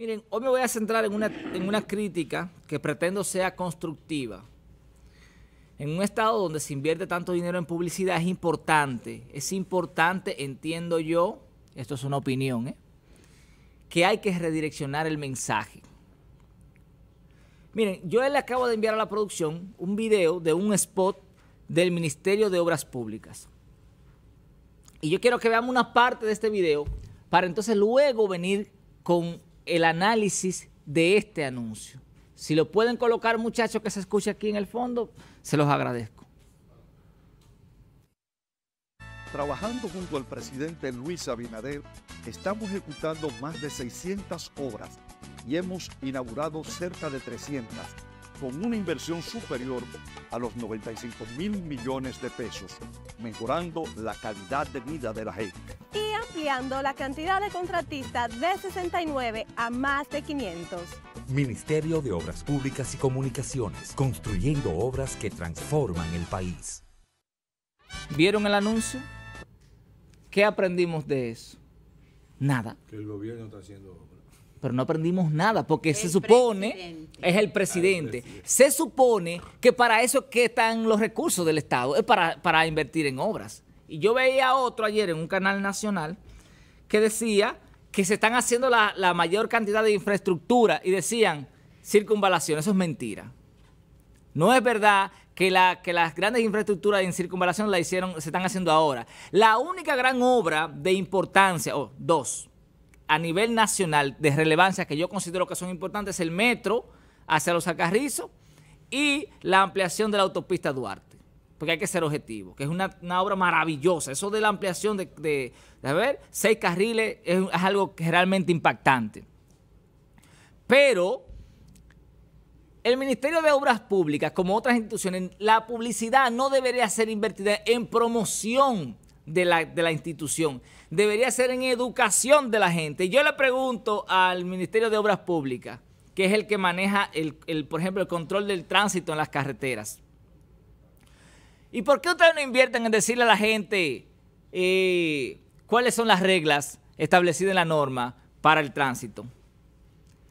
Miren, hoy me voy a centrar en una, crítica que pretendo sea constructiva. En un estado donde se invierte tanto dinero en publicidad es importante, es importante, entiendo yo, esto es una opinión, ¿eh? que hay que redireccionar el mensaje. Miren, yo le acabo de enviar a la producción un video de un spot del Ministerio de Obras Públicas. Y yo quiero que veamos una parte de este video para entonces luego venir con el análisis de este anuncio. Si lo pueden colocar, muchachos, que se escuche aquí en el fondo, se los agradezco. Trabajando junto al presidente Luis Abinader, estamos ejecutando más de 600 obras y hemos inaugurado cerca de 300, con una inversión superior a los 95 mil millones de pesos, mejorando la calidad de vida de la gente ampliando la cantidad de contratistas de 69 a más de 500. Ministerio de Obras Públicas y Comunicaciones, construyendo obras que transforman el país. ¿Vieron el anuncio? ¿Qué aprendimos de eso? Nada. Que el gobierno está haciendo obras. Pero no aprendimos nada porque se supone, es el presidente. se supone que para eso que están los recursos del Estado, es para, para invertir en obras. Y yo veía otro ayer en un canal nacional que decía que se están haciendo la, mayor cantidad de infraestructura y decían circunvalación, eso es mentira. No es verdad que, la, que, las grandes infraestructuras en circunvalación la hicieron, se están haciendo ahora. La única gran obra de importancia, o dos, a nivel nacional de relevancia que yo considero que son importantes es el metro hacia los acarrizos y la ampliación de la autopista Duarte porque hay que ser objetivo, que es una, obra maravillosa. Eso de la ampliación de, a ver, seis carriles es, algo realmente impactante. Pero el Ministerio de Obras Públicas, como otras instituciones, la publicidad no debería ser invertida en promoción de la, institución, debería ser en educación de la gente. Yo le pregunto al Ministerio de Obras Públicas, que es el que maneja, por ejemplo, el control del tránsito en las carreteras. ¿Y por qué ustedes no invierten en decirle a la gente eh, cuáles son las reglas establecidas en la norma para el tránsito?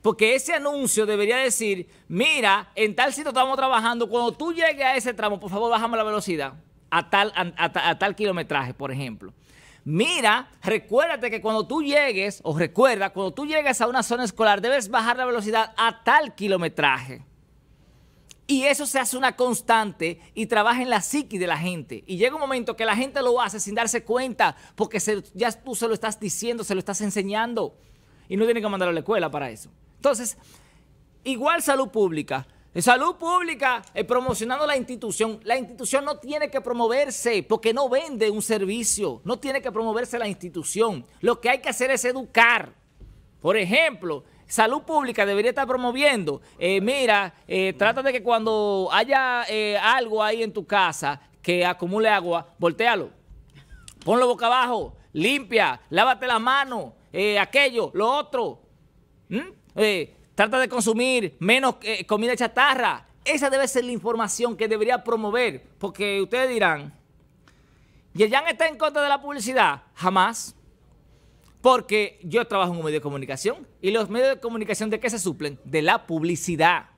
Porque ese anuncio debería decir, mira, en tal sitio estamos trabajando, cuando tú llegues a ese tramo, por favor, bajamos la velocidad a tal, a tal kilometraje, por ejemplo. Mira, recuérdate que cuando tú llegues, o recuerda, cuando tú llegues a una zona escolar, debes bajar la velocidad a tal kilometraje. Y eso se hace una constante y trabaja en la psiqui de la gente. Y llega un momento que la gente lo hace sin darse cuenta porque se, ya tú se lo estás diciendo, se lo estás enseñando. Y no tiene que mandarlo a la escuela para eso. Entonces, igual salud pública. salud pública, eh, promocionando la institución, la institución no tiene que promoverse porque no vende un servicio, no tiene que promoverse la institución. Lo que hay que hacer es educar. Por ejemplo, Salud Pública debería estar promoviendo. Eh, mira, eh, trata de que cuando haya eh, algo ahí en tu casa que acumule agua, voltealo. Ponlo boca abajo, limpia, lávate la mano, aquello, lo otro. ¿Mm? trata de consumir menos comida chatarra. Esa debe ser la información que debería promover, porque ustedes dirán, ¿Yerjan está en contra de la publicidad? Jamás. Porque yo trabajo en un medio de comunicación y los medios de comunicación de qué se suplen? De la publicidad.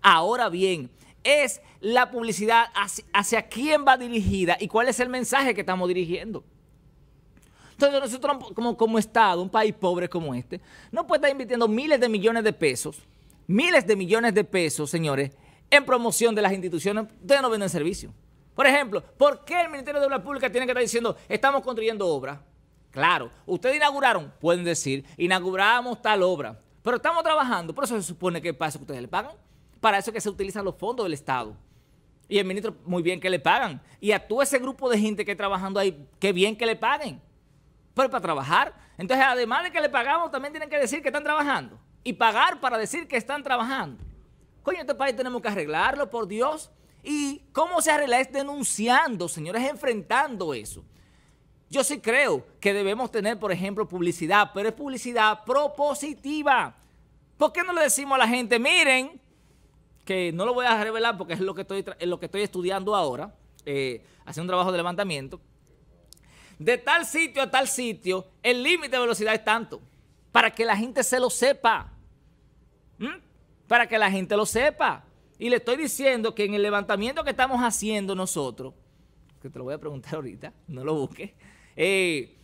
Ahora bien, es la publicidad hacia, quién va dirigida y cuál es el mensaje que estamos dirigiendo. Entonces nosotros como, como Estado, un país pobre como este, no puede estar invirtiendo miles de millones de pesos, miles de millones de pesos, señores, en promoción de las instituciones. Ustedes no venden servicio. Por ejemplo, ¿por qué el Ministerio de Obras Públicas tiene que estar diciendo, estamos construyendo obras? Claro, ustedes inauguraron, pueden decir, inauguramos tal obra, pero estamos trabajando, por eso se supone que pasa que ustedes le pagan, para eso que se utilizan los fondos del Estado. Y el ministro, muy bien que le pagan. Y a todo ese grupo de gente que está trabajando ahí, qué bien que le paguen. Pero para trabajar. Entonces, además de que le pagamos, también tienen que decir que están trabajando. Y pagar para decir que están trabajando. Coño, este país tenemos que arreglarlo, por Dios. ¿Y cómo se arregla? Es denunciando, señores, enfrentando eso. Yo sí creo que debemos tener, por ejemplo, publicidad, pero es publicidad propositiva. ¿Por qué no le decimos a la gente, miren, que no lo voy a revelar porque es lo que estoy, lo que estoy estudiando ahora, eh, haciendo un trabajo de levantamiento, de tal sitio a tal sitio, el límite de velocidad es tanto, para que la gente se lo sepa, ¿Mm? para que la gente lo sepa. Y le estoy diciendo que en el levantamiento que estamos haciendo nosotros, que te lo voy a preguntar ahorita, no lo busques, eh,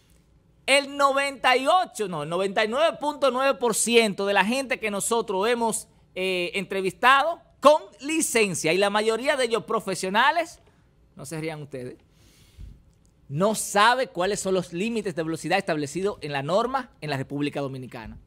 el 98, no, el 99.9% de la gente que nosotros hemos eh, entrevistado con licencia y la mayoría de ellos profesionales, no se rían ustedes, no sabe cuáles son los límites de velocidad establecidos en la norma en la República Dominicana.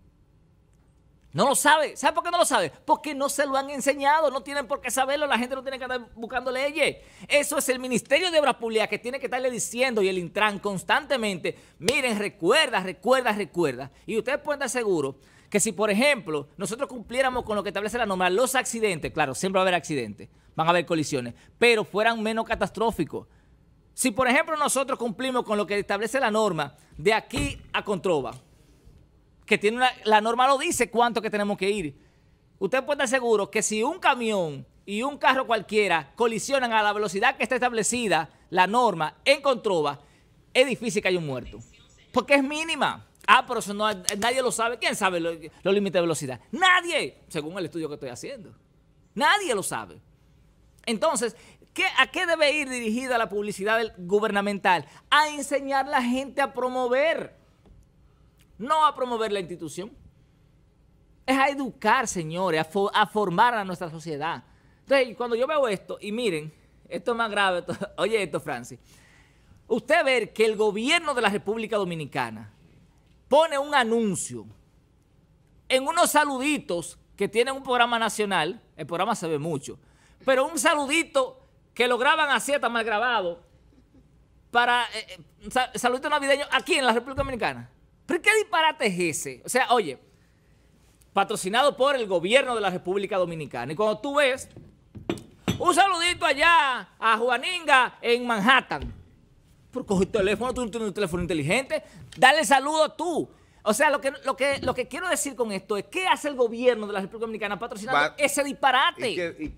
No lo sabe. ¿Sabe por qué no lo sabe? Porque no se lo han enseñado, no tienen por qué saberlo, la gente no tiene que estar buscando leyes. Eso es el Ministerio de Obras Públicas que tiene que estarle diciendo y el Intran constantemente, miren, recuerda, recuerda, recuerda. Y ustedes pueden estar seguros que si, por ejemplo, nosotros cumpliéramos con lo que establece la norma, los accidentes, claro, siempre va a haber accidentes, van a haber colisiones, pero fueran menos catastróficos. Si, por ejemplo, nosotros cumplimos con lo que establece la norma de aquí a Controva que tiene la norma lo dice cuánto que tenemos que ir. Usted puede estar seguro que si un camión y un carro cualquiera colisionan a la velocidad que está establecida la norma en Controva, es difícil que haya un muerto. Porque es mínima. Ah, pero eso no, nadie lo sabe. ¿Quién sabe los lo límites de velocidad? Nadie, según el estudio que estoy haciendo. Nadie lo sabe. Entonces, ¿a qué debe ir dirigida la publicidad gubernamental? A enseñar a la gente a promover no a promover la institución. Es a educar, señores, a, formar a nuestra sociedad. Entonces, cuando yo veo esto, y miren, esto es más grave, oye esto, Francis. Usted ver que el gobierno de la República Dominicana pone un anuncio en unos saluditos que tienen un programa nacional, el programa se ve mucho, pero un saludito que lo graban así, está mal grabado, para eh, eh, saluditos navideños aquí en la República Dominicana qué disparate es ese? O sea, oye, patrocinado por el gobierno de la República Dominicana. Y cuando tú ves, un saludito allá a Juaninga en Manhattan. por coge el teléfono, tú tienes un teléfono inteligente, dale saludo saludo tú. O sea, lo que, lo, que, lo que quiero decir con esto es, ¿qué hace el gobierno de la República Dominicana patrocinando ese disparate? ¿Y,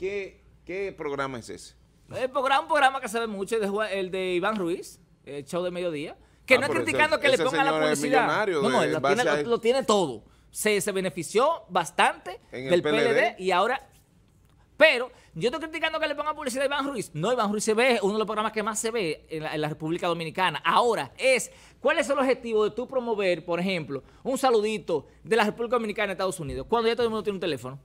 qué, programa es ese? El eh, programa, un programa que se ve mucho, el de Iván Ruiz, el show de mediodía. Que ah, no es criticando que le pongan la publicidad. No, no, eh, lo tiene, lo, tiene, todo. Se, benefició bastante del PLD. y ahora pero yo estoy criticando que le ponga publicidad a Iván Ruiz. No, Iván Ruiz se ve, uno de los programas que más se ve en la, República Dominicana. Ahora es, ¿cuál es el objetivo de tú promover, por ejemplo, un saludito de la República Dominicana a Estados Unidos? Cuando ya todo el mundo tiene un teléfono.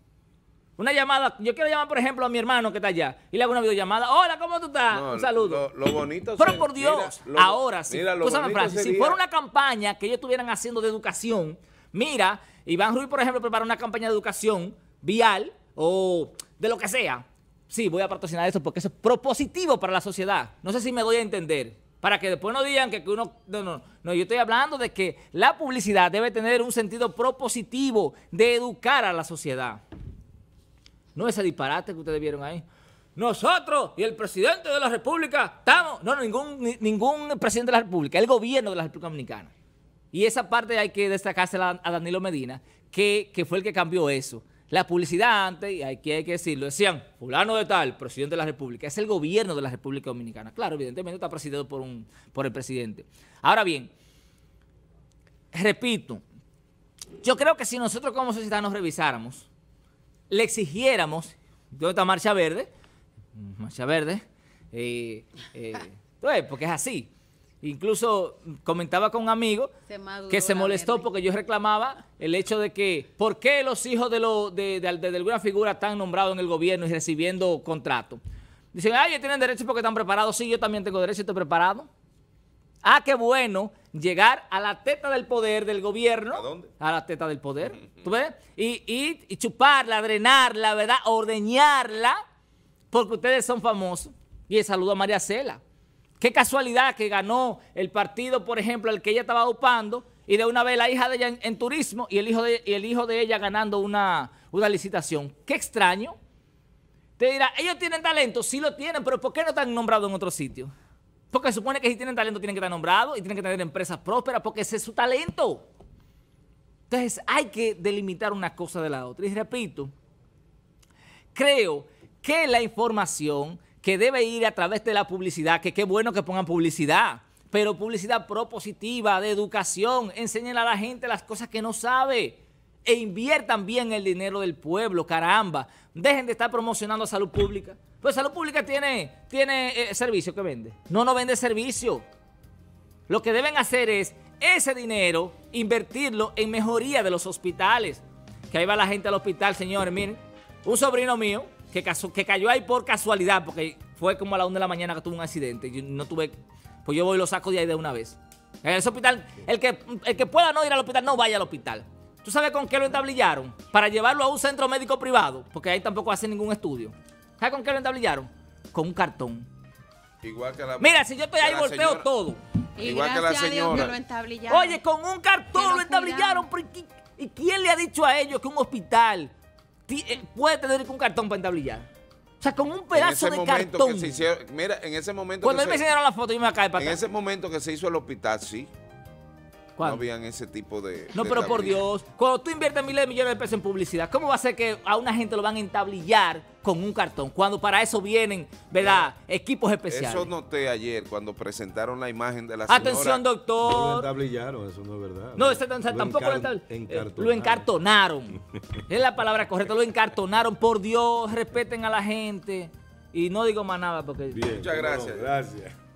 Una llamada, yo quiero llamar, por ejemplo, a mi hermano que está allá y le hago una videollamada. Hola, ¿cómo tú estás? un saludo. Lo, bonito Pero por Dios, ahora sí. Mira, lo si fuera una campaña que ellos estuvieran haciendo de educación, mira, Iván Ruiz, por ejemplo, prepara una campaña de educación vial o de lo que sea. Sí, voy a patrocinar eso porque eso es propositivo para la sociedad. No sé si me doy a entender. Para que después no digan que uno... No, no, no. Yo estoy hablando de que la publicidad debe tener un sentido propositivo de educar a la sociedad. No ese disparate que ustedes vieron ahí. Nosotros y el presidente de la República estamos... No, no ningún, ningún presidente de la República, el gobierno de la República Dominicana. Y esa parte hay que destacársela a Danilo Medina, que, fue el que cambió eso. La publicidad antes, y aquí hay que decirlo, decían, fulano de tal, presidente de la República, es el gobierno de la República Dominicana. Claro, evidentemente está presidido por, un, por el presidente. Ahora bien, repito, yo creo que si nosotros como sociedad nos revisáramos, le exigiéramos de esta marcha verde, marcha verde, eh, porque es así. Incluso comentaba con un amigo que se molestó porque yo reclamaba el hecho de que, ¿por qué los hijos de, de, alguna figura están nombrados en el gobierno y recibiendo contrato? Dicen, ay, ellos tienen derecho porque están preparados. Sí, yo también tengo derecho, estoy preparado. Ah, qué bueno llegar a la teta del poder del gobierno. ¿A dónde? A la teta del poder. ¿Tú ves? Y, chuparla, drenarla, ¿verdad? Ordeñarla, porque ustedes son famosos. Y el saludo a María Cela. Qué casualidad que ganó el partido, por ejemplo, al que ella estaba upando, y de una vez la hija de ella en, turismo y el hijo de, el hijo de ella ganando una, una licitación. Qué extraño. Te dirá, ellos tienen talento, sí lo tienen, pero ¿por qué no están nombrados en otro sitio? Porque se supone que si tienen talento tienen que estar nombrados y tienen que tener empresas prósperas porque ese es su talento. Entonces hay que delimitar una cosa de la otra. Y repito, creo que la información que debe ir a través de la publicidad, que qué bueno que pongan publicidad, pero publicidad propositiva, de educación, enseñen a la gente las cosas que no sabe e inviertan bien el dinero del pueblo, caramba. Dejen de estar promocionando salud pública. Pues salud pública tiene, tiene eh, servicio que vende. No, no vende servicio. Lo que deben hacer es ese dinero, invertirlo en mejoría de los hospitales. Que ahí va la gente al hospital, señores, miren. Un sobrino mío que, que cayó ahí por casualidad, porque fue como a la 1 de la mañana que tuvo un accidente. Yo no tuve, pues yo voy y lo saco de ahí de una vez. En ese hospital, el que, el que pueda no ir al hospital, no vaya al hospital. ¿Tú sabes con qué lo entablillaron? Para llevarlo a un centro médico privado, porque ahí tampoco hacen ningún estudio. ¿Sabes con qué lo entablillaron? Con un cartón. Igual que la, Mira, si yo estoy ahí, golpeo todo. Igual que la señora. Oye, con un cartón lo entablillaron. ¿Y, ¿Y quién le ha dicho a ellos que un hospital eh, puede tener un cartón para entablillar? O sea, con un pedazo de cartón. Que se mira, en ese momento. Cuando que se, me enseñaron la foto, yo me caí para En ese momento que se hizo el hospital, sí. No habían ese tipo de. No, pero por Dios, cuando tú inviertes miles de millones de pesos en publicidad, ¿cómo va a ser que a una gente lo van a entablillar con un cartón? Cuando para eso vienen, ¿verdad? Equipos especiales. Eso noté ayer cuando presentaron la imagen de la señora. Atención, doctor. No lo entablillaron, eso no es verdad. No, tampoco lo encartonaron. Eh, lo encartonaron. es la palabra correcta, lo encartonaron. Por Dios, respeten a la gente. Y no digo más nada porque. Muchas gracias. gracias.